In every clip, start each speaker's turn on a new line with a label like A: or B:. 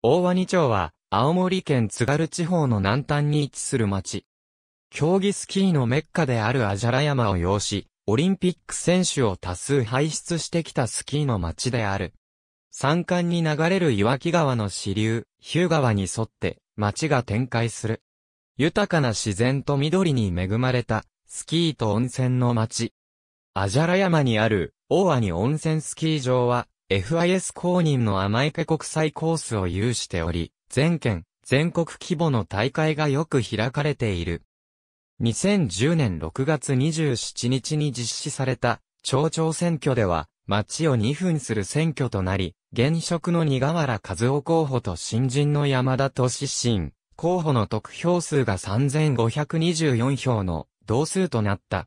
A: 大和二町は、青森県津軽地方の南端に位置する町。競技スキーのメッカであるアジャラ山を要し、オリンピック選手を多数輩出してきたスキーの町である。山間に流れる岩木川の支流、ヒュー川に沿って町が展開する。豊かな自然と緑に恵まれたスキーと温泉の町。アジャラ山にある大和二温泉スキー場は FIS 公認の甘池国際コースを有しており、全県、全国規模の大会がよく開かれている。2010年6月27日に実施された、町長選挙では、町を2分する選挙となり、現職の二河原和夫候補と新人の山田敏信、候補の得票数が3524票の同数となった。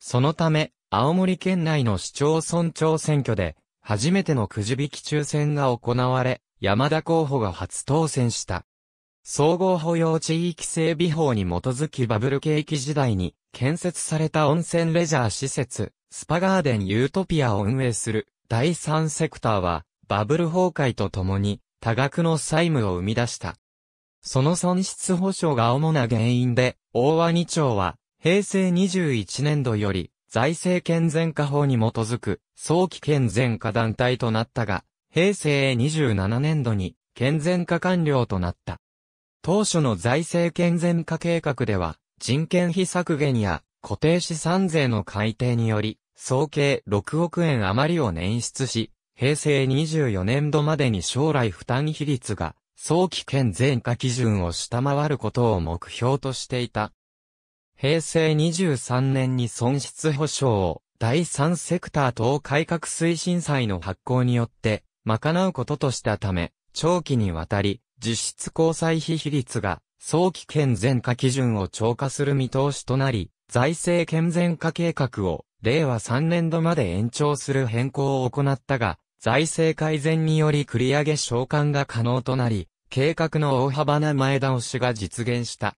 A: そのため、青森県内の市町村長選挙で、初めてのくじ引き抽選が行われ、山田候補が初当選した。総合保養地域整備法に基づきバブル景気時代に建設された温泉レジャー施設、スパガーデンユートピアを運営する第三セクターはバブル崩壊とともに多額の債務を生み出した。その損失保障が主な原因で、大和2町は平成21年度より財政健全化法に基づく早期健全化団体となったが、平成27年度に健全化完了となった。当初の財政健全化計画では、人件費削減や固定資産税の改定により、総計6億円余りを捻出し、平成24年度までに将来負担比率が早期健全化基準を下回ることを目標としていた。平成23年に損失保障、第三セクター等改革推進債の発行によって、賄うこととしたため、長期にわたり、実質交際費比率が、早期健全化基準を超過する見通しとなり、財政健全化計画を、令和3年度まで延長する変更を行ったが、財政改善により繰り上げ償還が可能となり、計画の大幅な前倒しが実現した。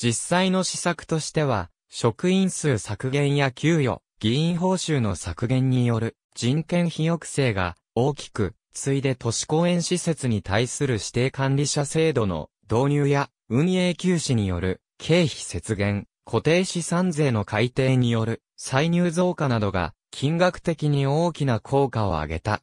A: 実際の施策としては、職員数削減や給与、議員報酬の削減による人件費抑制が大きく、次いで都市公園施設に対する指定管理者制度の導入や運営休止による経費節減、固定資産税の改定による歳入増加などが金額的に大きな効果を上げた。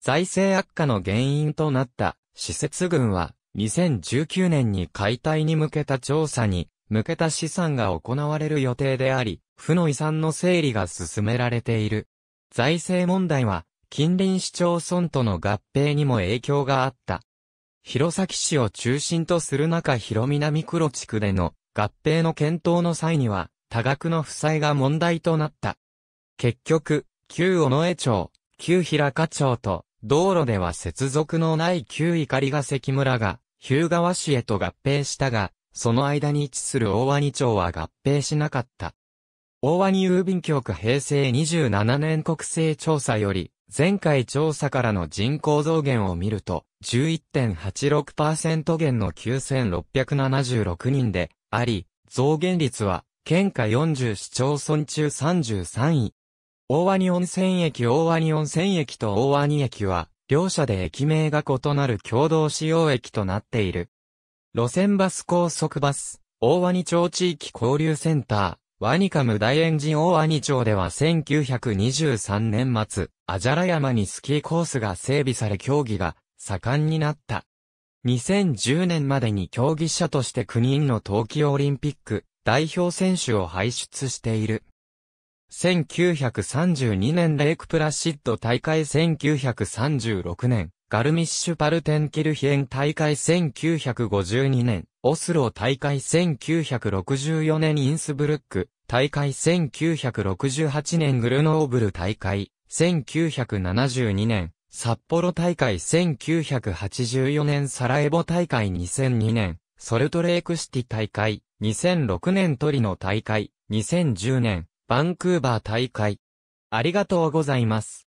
A: 財政悪化の原因となった施設群は2019年に解体に向けた調査に向けた資産が行われる予定であり、負の遺産の整理が進められている。財政問題は、近隣市町村との合併にも影響があった。弘前市を中心とする中広南黒地区での合併の検討の際には、多額の負債が問題となった。結局、旧尾上町、旧平賀町と、道路では接続のない旧りが関村が、日向川市へと合併したが、その間に位置する大和二町は合併しなかった。大和二郵便局平成27年国勢調査より、前回調査からの人口増減を見ると、11.86%減の9676人であり、増減率は、県下40市町村中33位。大和鰐温泉駅大和鰐温泉駅と大和鰐駅は、両社で駅名が異なる共同使用駅となっている。路線バス高速バス、大和鰐町地域交流センター、ワニカム大園人大和鰐町では1923年末、アジャラ山にスキーコースが整備され競技が盛んになった。2010年までに競技者として9人の冬季オリンピック代表選手を輩出している。1932年レイクプラシッド大会1936年、ガルミッシュパルテンキルヒエン大会1952年、オスロ大会1964年インスブルック、大会1968年グルノーブル大会、1972年、札幌大会1984年サラエボ大会2002年、ソルトレークシティ大会、2006年トリノ大会、2010年、バンクーバー大会。ありがとうございます。